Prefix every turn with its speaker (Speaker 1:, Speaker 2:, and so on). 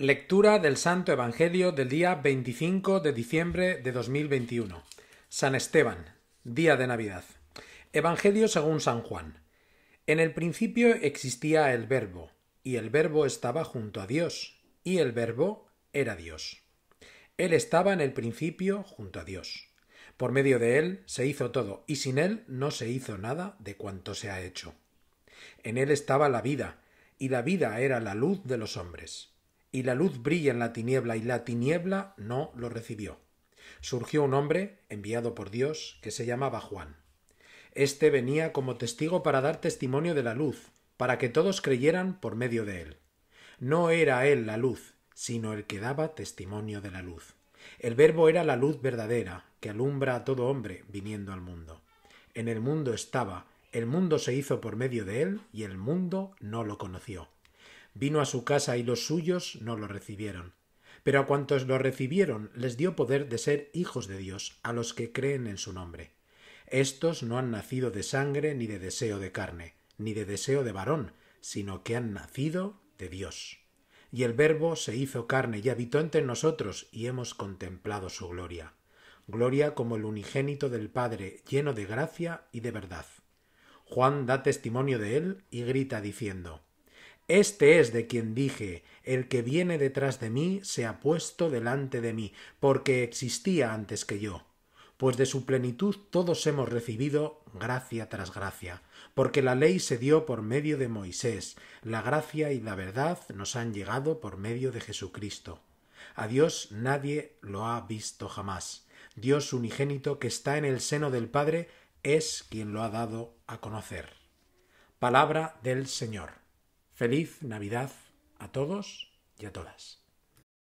Speaker 1: Lectura del Santo Evangelio del día 25 de diciembre de 2021. San Esteban, día de Navidad. Evangelio según San Juan. En el principio existía el Verbo, y el Verbo estaba junto a Dios, y el Verbo era Dios. Él estaba en el principio junto a Dios. Por medio de Él se hizo todo, y sin Él no se hizo nada de cuanto se ha hecho. En Él estaba la vida, y la vida era la luz de los hombres. Y la luz brilla en la tiniebla, y la tiniebla no lo recibió. Surgió un hombre, enviado por Dios, que se llamaba Juan. Este venía como testigo para dar testimonio de la luz, para que todos creyeran por medio de él. No era él la luz, sino el que daba testimonio de la luz. El verbo era la luz verdadera, que alumbra a todo hombre viniendo al mundo. En el mundo estaba, el mundo se hizo por medio de él, y el mundo no lo conoció. Vino a su casa y los suyos no lo recibieron. Pero a cuantos lo recibieron les dio poder de ser hijos de Dios, a los que creen en su nombre. Estos no han nacido de sangre ni de deseo de carne, ni de deseo de varón, sino que han nacido de Dios. Y el Verbo se hizo carne y habitó entre nosotros, y hemos contemplado su gloria. Gloria como el unigénito del Padre, lleno de gracia y de verdad. Juan da testimonio de él y grita diciendo este es de quien dije, el que viene detrás de mí se ha puesto delante de mí, porque existía antes que yo. Pues de su plenitud todos hemos recibido gracia tras gracia, porque la ley se dio por medio de Moisés, la gracia y la verdad nos han llegado por medio de Jesucristo. A Dios nadie lo ha visto jamás. Dios unigénito que está en el seno del Padre es quien lo ha dado a conocer. Palabra del Señor. Feliz Navidad a todos y a todas.